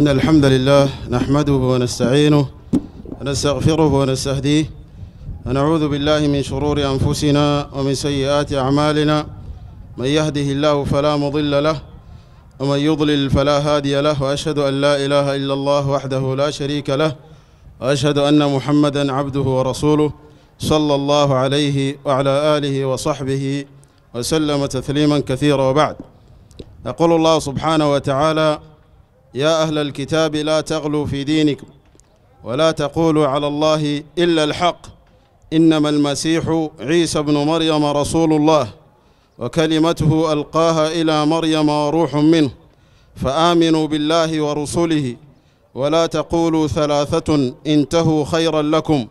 إن الحمد لله نحمده ونستعينه ونستغفره ونستهديه ونعوذ بالله من شرور أنفسنا ومن سيئات أعمالنا من يهده الله فلا مضل له ومن يضلل فلا هادي له وأشهد أن لا إله إلا الله وحده لا شريك له وأشهد أن محمدا عبده ورسوله صلى الله عليه وعلى آله وصحبه وسلم تثليما كثيرا وبعد يقول الله سبحانه وتعالى يا أهل الكتاب لا تغلوا في دينكم ولا تقولوا على الله إلا الحق إنما المسيح عيسى بن مريم رسول الله وكلمته ألقاها إلى مريم وروح منه فآمنوا بالله ورسله ولا تقولوا ثلاثة انتهوا خيرا لكم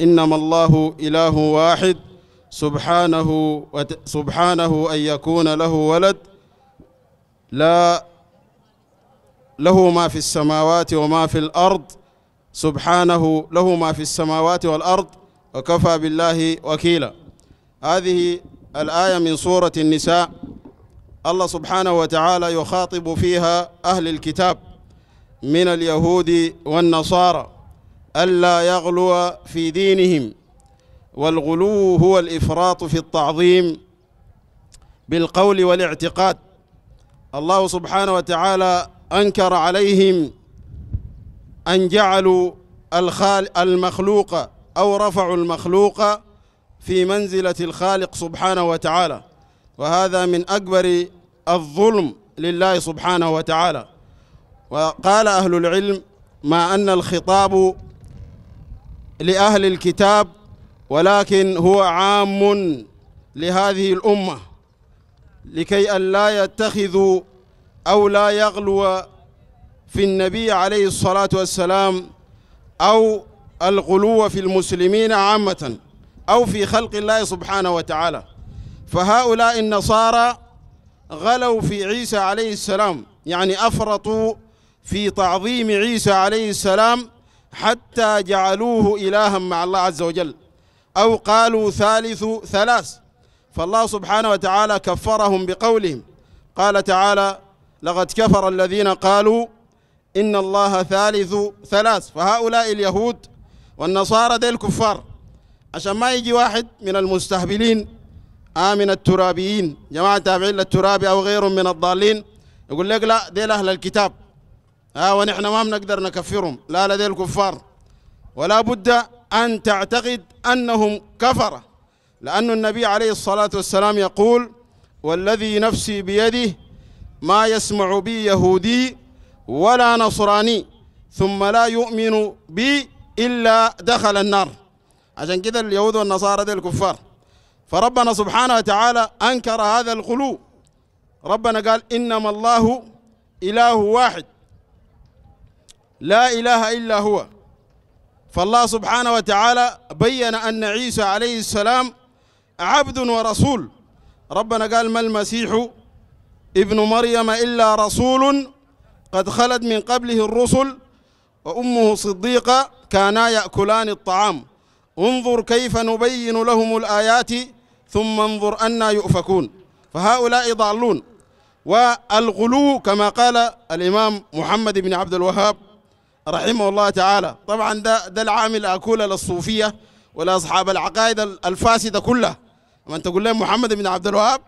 إنما الله إله واحد سبحانه, سبحانه أن يكون له ولد لا له ما في السماوات وما في الأرض سبحانه له ما في السماوات والأرض وكفى بالله وكيلا هذه الآية من سورة النساء الله سبحانه وتعالى يخاطب فيها أهل الكتاب من اليهود والنصارى ألا يغلو في دينهم والغلو هو الإفراط في التعظيم بالقول والاعتقاد الله سبحانه وتعالى أنكر عليهم أن جعلوا الخال المخلوق أو رفعوا المخلوق في منزلة الخالق سبحانه وتعالى وهذا من أكبر الظلم لله سبحانه وتعالى وقال أهل العلم ما أن الخطاب لأهل الكتاب ولكن هو عام لهذه الأمة لكي أن لا يتخذوا أو لا يغلو في النبي عليه الصلاة والسلام أو الغلو في المسلمين عامة أو في خلق الله سبحانه وتعالى فهؤلاء النصارى غلوا في عيسى عليه السلام يعني أفرطوا في تعظيم عيسى عليه السلام حتى جعلوه إلها مع الله عز وجل أو قالوا ثالث ثلاث فالله سبحانه وتعالى كفرهم بقولهم قال تعالى لقد كفر الذين قالوا إن الله ثالث ثلاث فهؤلاء اليهود والنصارى ذي الكفار عشان ما يجي واحد من المستهبلين آه من الترابيين جماعة تابعين للترابي أو غيرهم من الضالين يقول لك لا ديل أهل الكتاب آه ونحن ما بنقدر نكفرهم لا لا ديل كفار ولا بد أن تعتقد أنهم كفرة لأن النبي عليه الصلاة والسلام يقول والذي نفسي بيده ما يسمع بي يهودي ولا نصراني ثم لا يؤمن بي إلا دخل النار عشان كده اليهود والنصارى دي الكفار فربنا سبحانه وتعالى أنكر هذا الغلو ربنا قال إنما الله إله واحد لا إله إلا هو فالله سبحانه وتعالى بين أن عيسى عليه السلام عبد ورسول ربنا قال ما المسيح ابن مريم إلا رسول قد خلت من قبله الرسل وأمه صديقة كانا يأكلان الطعام انظر كيف نبين لهم الآيات ثم انظر أنا يؤفكون فهؤلاء ضالون والغلو كما قال الإمام محمد بن عبد الوهاب رحمه الله تعالى طبعا ده, ده العامل الأكول للصوفية ولأصحاب العقائد الفاسدة كلها أنت تقول لهم محمد بن عبد الوهاب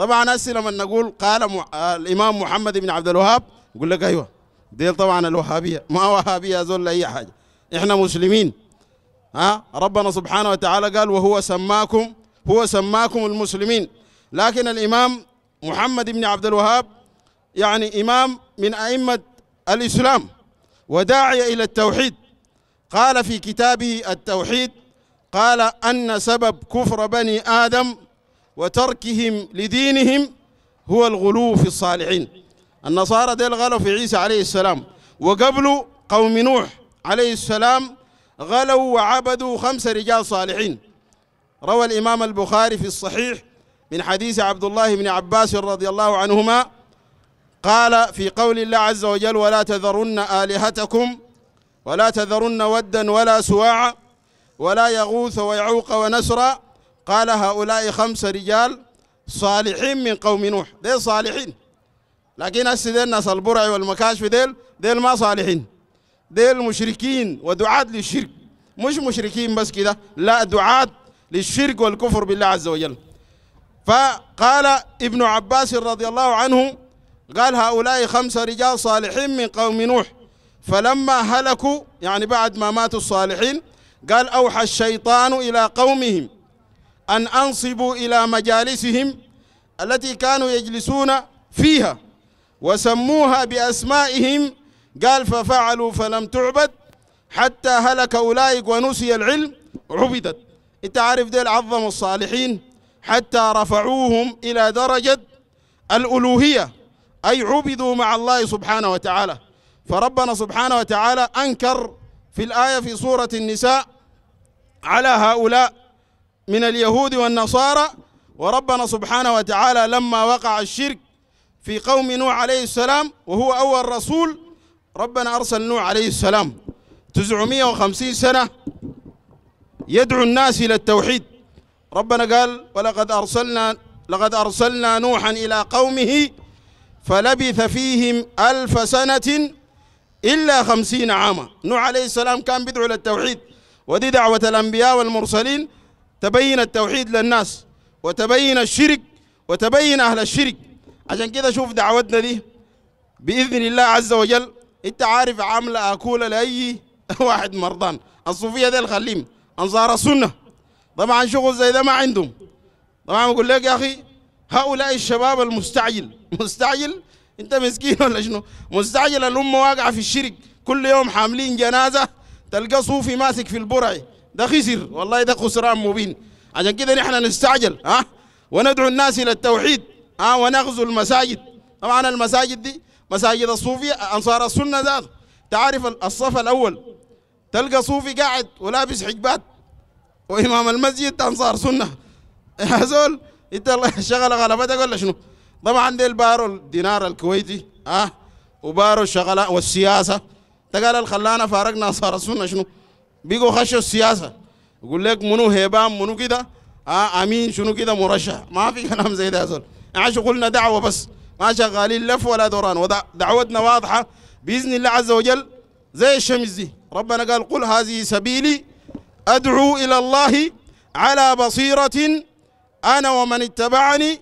طبعا هسه لما نقول قال م... آه، الامام محمد بن عبد الوهاب يقول لك ايوه ديل طبعا الوهابيه ما وهابيه زول اي حاجه احنا مسلمين ها ربنا سبحانه وتعالى قال وهو سماكم هو سماكم المسلمين لكن الامام محمد بن عبد الوهاب يعني امام من ائمه الاسلام وداعي الى التوحيد قال في كتابه التوحيد قال ان سبب كفر بني ادم وتركهم لدينهم هو الغلو في الصالحين النصارى ديل غلوا في عيسى عليه السلام وقبل قوم نوح عليه السلام غلوا وعبدوا خمس رجال صالحين روى الإمام البخاري في الصحيح من حديث عبد الله بن عباس رضي الله عنهما قال في قول الله عز وجل ولا تذرن آلهتكم ولا تذرن ودا ولا سواعا ولا يغوث ويعوق ونسرا قال هؤلاء خمسة رجال صالحين من قوم نوح ديل صالحين لكن هسه ديل ناس البرع والمكاشف ديل ديل ما صالحين ديل مشركين ودعاة للشرك مش مشركين بس كده لا دعاة للشرك والكفر بالله عز وجل فقال ابن عباس رضي الله عنه قال هؤلاء خمسة رجال صالحين من قوم نوح فلما هلكوا يعني بعد ما ماتوا الصالحين قال أوحى الشيطان إلى قومهم أن أنصبوا إلى مجالسهم التي كانوا يجلسون فيها وسموها بأسمائهم قال ففعلوا فلم تعبد حتى هلك أولئك ونسي العلم عبدت انت عارف ديل عظموا الصالحين حتى رفعوهم إلى درجة الألوهية أي عبدوا مع الله سبحانه وتعالى فربنا سبحانه وتعالى أنكر في الآية في سورة النساء على هؤلاء من اليهود والنصارى وربنا سبحانه وتعالى لما وقع الشرك في قوم نوح عليه السلام وهو أول رسول ربنا أرسل نوح عليه السلام 950 سنة يدعو الناس إلى التوحيد ربنا قال ولقد أرسلنا لقد أرسلنا نوحا إلى قومه فلبث فيهم ألف سنة إلا خمسين عاما نوح عليه السلام كان بيدعو للتوحيد ودي دعوة الأنبياء والمرسلين تبين التوحيد للناس وتبين الشرك وتبين أهل الشرك عشان كده شوف دعوتنا دي بإذن الله عز وجل أنت عارف عاملة أكولة لأي واحد مرضان الصوفية دي الخليم أنصار السنة طبعا شغل زي ده ما عندهم طبعا بقول لك يا أخي هؤلاء الشباب المستعجل مستعجل أنت مسكين ولا شنو مستعجل الأمة واقعة في الشرك كل يوم حاملين جنازة تلقى صوفي ماسك في البرعي ده خسر والله ده خسران مبين عشان كده نحن نستعجل ها وندعو الناس الى التوحيد ها ونغزو المساجد طبعا المساجد دي مساجد الصوفيه انصار السنه ذات تعرف الصف الاول تلقى صوفي قاعد ولابس حجبات وامام المسجد انصار سنه يا زول انت الله شغل غلبتك ولا شنو؟ طبعا ديل البارو الدينار الكويتي اه وبارو الشغلاء والسياسه تقال الخلانه فارقنا صار السنه شنو؟ بيجو خشوا السياسه يقول لك منو هيبان منو كده آه امين شنو كده مرشح ما في كلام زي ده زول يعني قلنا دعوه بس ما شغالين لف ولا دوران ودعوتنا واضحه باذن الله عز وجل زي الشمس دي ربنا قال قل هذه سبيلي ادعو الى الله على بصيره انا ومن اتبعني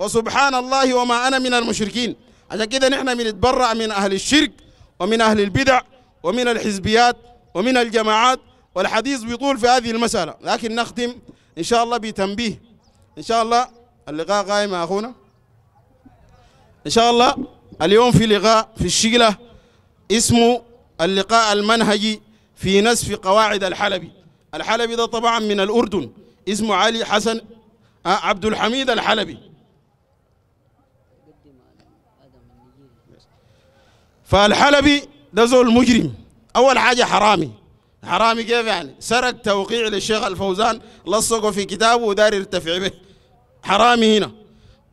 وسبحان الله وما انا من المشركين عشان كده نحن بنتبرأ من اهل الشرك ومن اهل البدع ومن الحزبيات ومن الجماعات والحديث بيطول في هذه المسألة لكن نختم إن شاء الله بتنبيه إن شاء الله اللقاء قائم يا أخونا إن شاء الله اليوم في لقاء في الشيلة اسمه اللقاء المنهجي في نسف قواعد الحلبي الحلبي ده طبعا من الأردن اسمه علي حسن آه، عبد الحميد الحلبي فالحلبي ده زول مجرم اول حاجه حرامي حرامي كيف يعني سرق توقيع للشيخ الفوزان لصقه في كتابه ودار يرتفع به حرامي هنا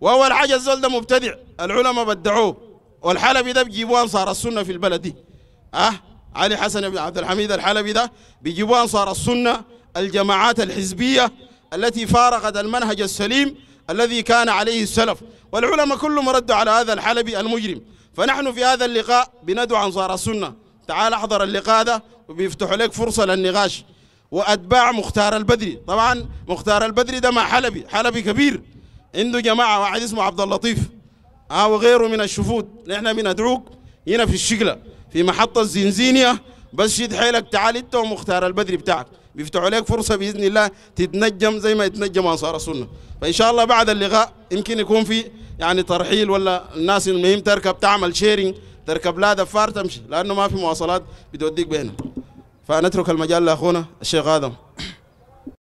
واول حاجه الزول ده مبتدع العلماء بدعوه والحلبي ده بيجيبوه انصار السنه في البلد دي اه علي حسن بن عبد الحميد الحلبي ده بيجيبوه انصار السنه الجماعات الحزبيه التي فارقت المنهج السليم الذي كان عليه السلف والعلماء كلهم ردوا على هذا الحلبي المجرم فنحن في هذا اللقاء بندعو انصار السنه تعال احضر اللقاء ده وبيفتحوا لك فرصه للنقاش واتباع مختار البدري طبعا مختار البدري ده مع حلبي حلبي كبير عنده جماعه واحد اسمه عبد اللطيف اه وغيره من الشفود نحن بندعوك هنا في الشقله في محطه الزنزينيه بس شد حيلك تعال انت ومختار البدري بتاعك بيفتحوا لك فرصه باذن الله تتنجم زي ما يتنجم انصار السنه فان شاء الله بعد اللقاء يمكن يكون في يعني ترحيل ولا الناس المهم تركب تعمل شيرنج تركب لا دفار تمشي لانه ما في مواصلات بتوديك بهنا فنترك المجال لاخونا الشيخ ادم